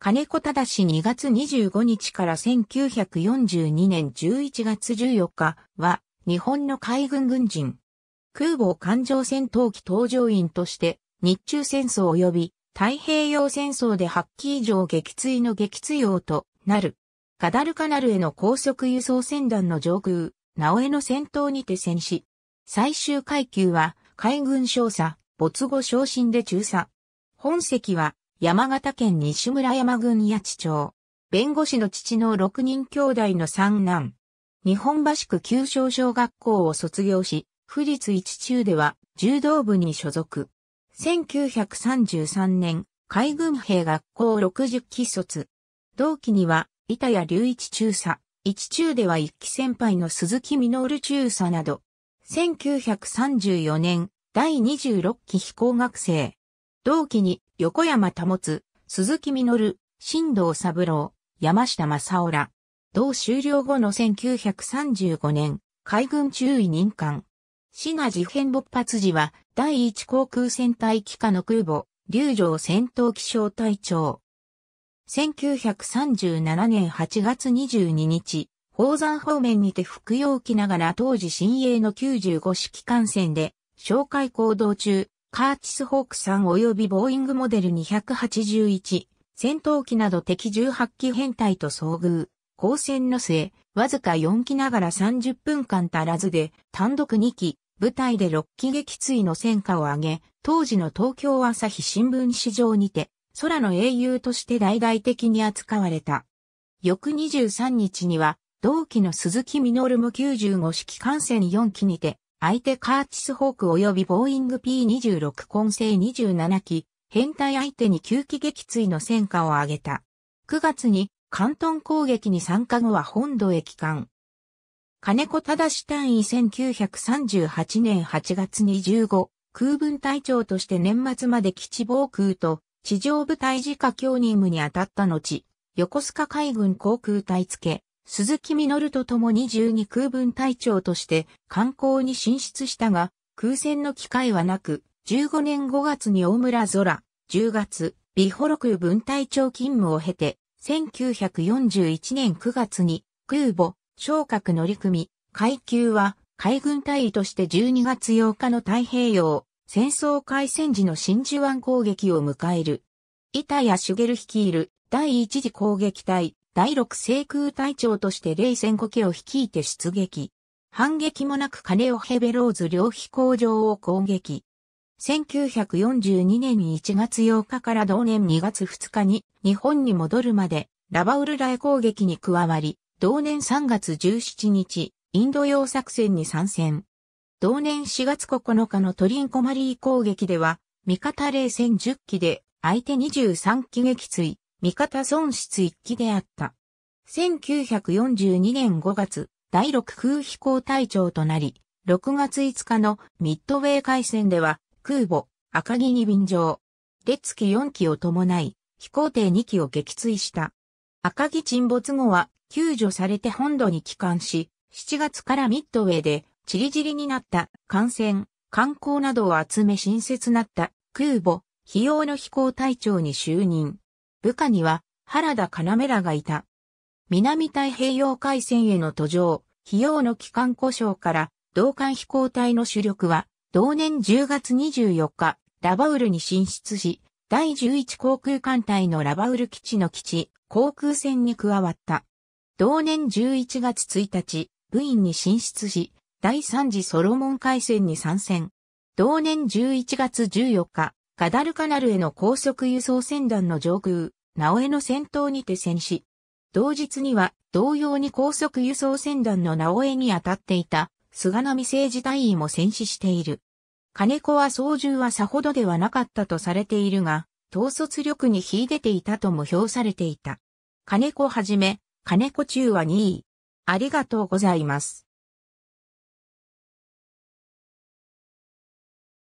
金子忠氏2月25日から1942年11月14日は日本の海軍軍人。空母艦上戦闘機搭乗員として日中戦争及び太平洋戦争で8機以上撃墜の撃墜王となる。ガダルカナルへの高速輸送船団の上空、直江の戦闘にて戦死。最終階級は海軍少佐、没後昇進で中佐。本籍は山形県西村山郡八地町。弁護士の父の6人兄弟の三男。日本橋区旧小小学校を卒業し、富立一中では柔道部に所属。1933年、海軍兵学校60期卒。同期には、板谷隆一中佐、一中では一期先輩の鈴木稔中佐など。1934年、第26期飛行学生。同期に横山保、鈴木実、新藤三郎、山下正夫ら。同終了後の1935年、海軍中尉任官。シナ事変勃発時は、第一航空戦隊機下の空母、竜城戦闘機小隊長。1937年8月22日、宝山方面にて服用機ながら当時新鋭の95式艦船で、哨戒行動中、カーチス・ホークさん及びボーイングモデル281、戦闘機など敵18機編隊と遭遇。交戦の末、わずか4機ながら30分間足らずで、単独2機、部隊で6機撃墜の戦果を挙げ、当時の東京朝日新聞市場にて、空の英雄として大々的に扱われた。翌23日には、同期の鈴木実も95式艦船4機にて、相手カーチスホーク及びボーイング P26 混成27機、編隊相手に9機撃墜の戦果を挙げた。9月に関東攻撃に参加後は本土へ帰還。金子忠単位1938年8月25、空軍隊長として年末まで基地防空と地上部隊自家教任務に当たった後、横須賀海軍航空隊付鈴木実と共に12空分隊長として観光に進出したが、空戦の機会はなく、15年5月に大村空、10月、美幌空分隊長勤務を経て、1941年9月に空母、昇格乗組、階級は海軍隊員として12月8日の太平洋戦争開戦時の真珠湾攻撃を迎える。板谷茂率いる第一次攻撃隊第六制空隊長として冷戦苔を率いて出撃。反撃もなくカネオヘベローズ両飛行場を攻撃。1942年1月8日から同年2月2日に日本に戻るまでラバウルラ攻撃に加わり、同年3月17日、インド洋作戦に参戦。同年4月9日のトリンコマリー攻撃では、味方冷戦10機で相手23機撃墜。味方損失一機であった。1942年5月、第6空飛行隊長となり、6月5日のミッドウェー海戦では、空母、赤城に便乗。列機4機を伴い、飛行艇2機を撃墜した。赤城沈没後は、救助されて本土に帰還し、7月からミッドウェーで、チリジリになった艦船、観光などを集め新設なった空母、費用の飛行隊長に就任。部下には原田メらがいた。南太平洋海戦への途上、費用の機関故障から同艦飛行隊の主力は同年10月24日、ラバウルに進出し、第11航空艦隊のラバウル基地の基地、航空船に加わった。同年11月1日、部員に進出し、第3次ソロモン海戦に参戦。同年11月14日、ガダルカナルへの高速輸送船団の上空、直江の戦闘にて戦死。同日には、同様に高速輸送船団の直江に当たっていた、菅波政治隊員も戦死している。金子は操縦はさほどではなかったとされているが、統率力に秀でていたとも評されていた。金子はじめ、金子中は2位。ありがとうございます。